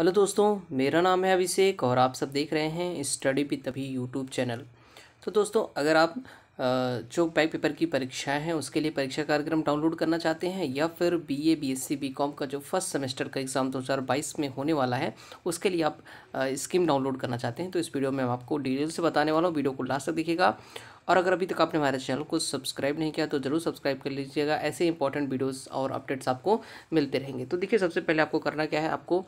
hello दोस्तों मेरा नाम है अभिषेक और आप सब देख रहे हैं स्टडी पी तभी यूट्यूब चैनल तो दोस्तों अगर आप जो बैक पेपर की परीक्षाएं हैं उसके लिए परीक्षा कार्यक्रम डाउनलोड करना चाहते हैं या फिर B A B S C B com का जो फर्स्ट सेमेस्टर का एग्ज़ाम दो हज़ार बाईस में होने वाला है उसके लिए आप स्कीम डाउनलोड करना चाहते हैं तो इस वीडियो में हम आपको डिटेल से बताने वाला हूँ वीडियो को लास्ट तक देखिएगा और अगर अभी तक आपने हमारे चैनल को सब्सक्राइब नहीं किया तो ज़रूर सब्सक्राइब कर लीजिएगा ऐसे इंपॉर्टेंट वीडियोस और अपडेट्स आपको मिलते रहेंगे तो देखिए सबसे पहले आपको करना क्या है आपको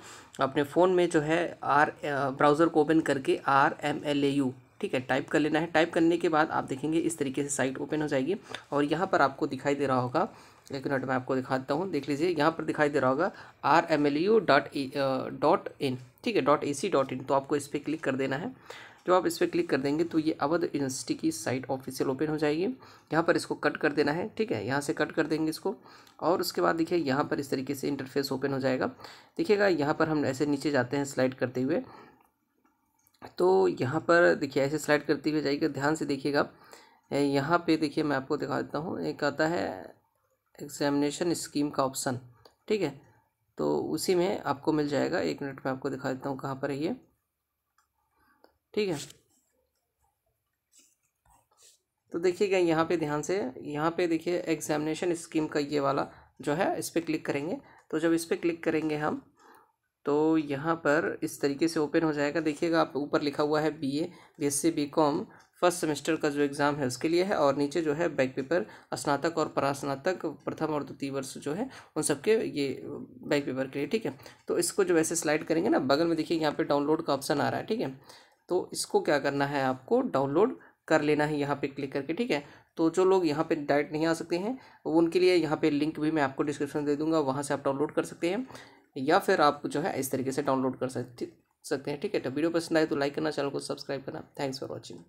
अपने फ़ोन में जो है आर ब्राउज़र को ओपन करके R M L A U ठीक है टाइप कर लेना है टाइप करने के बाद आप देखेंगे इस तरीके से साइट ओपन हो जाएगी और यहाँ पर आपको दिखाई दे रहा होगा एक मिनट मैं आपको दिखाता हूँ देख लीजिए यहाँ पर दिखाई दे रहा होगा R M L U dot dot in ठीक है dot A C dot in तो आपको इस पर क्लिक कर देना है जब आप इस पर क्लिक कर देंगे तो ये अवध यूनिवर्सिटी की साइट ऑफिशियल ओपन हो जाएगी यहाँ पर इसको कट कर देना है ठीक है यहाँ से कट कर देंगे इसको और उसके बाद देखिए यहाँ पर इस तरीके से इंटरफेस ओपन हो जाएगा देखिएगा यहाँ पर हम ऐसे नीचे जाते हैं स्लाइड करते हुए तो यहाँ पर देखिए ऐसे स्लाइड करते हुए जाइएगा ध्यान से देखिएगा यहाँ पे देखिए मैं आपको दिखा देता हूँ एक आता है एग्जामिनेशन स्कीम का ऑप्शन ठीक है तो उसी में आपको मिल जाएगा एक मिनट में आपको दिखा देता हूँ कहाँ पर है ये ठीक है तो देखिएगा यहाँ पे ध्यान से यहाँ पे देखिए एग्जामिनेशन स्कीम का ये वाला जो है इस पर क्लिक करेंगे तो जब इस पर क्लिक करेंगे हम तो यहाँ पर इस तरीके से ओपन हो जाएगा देखिएगा आप ऊपर लिखा हुआ है B A B S C B com first semester का जो एग्ज़ाम है उसके लिए है और नीचे जो है बैक पेपर स्नातक और परास्नातक प्रथम और द्वितीय वर्ष जो है उन सबके ये बैक पेपर के लिए ठीक है तो इसको जो वैसे स्लाइड करेंगे ना बगल में देखिए यहाँ पर डाउनलोड का ऑप्शन आ रहा है ठीक है तो इसको क्या करना है आपको डाउनलोड कर लेना है यहाँ पर क्लिक करके ठीक है तो जो लोग यहाँ पे डायरेक्ट नहीं आ सकते हैं उनके लिए यहाँ पे लिंक भी मैं आपको डिस्क्रिप्शन दे दूंगा वहाँ से आप डाउनलोड कर सकते हैं या फिर आप जो है इस तरीके से डाउनलोड कर सकते सकते हैं ठीक है तो वीडियो पसंद आए तो लाइक करना चैनल को सब्सक्राइब करना थैंक्स फॉर वॉचिंग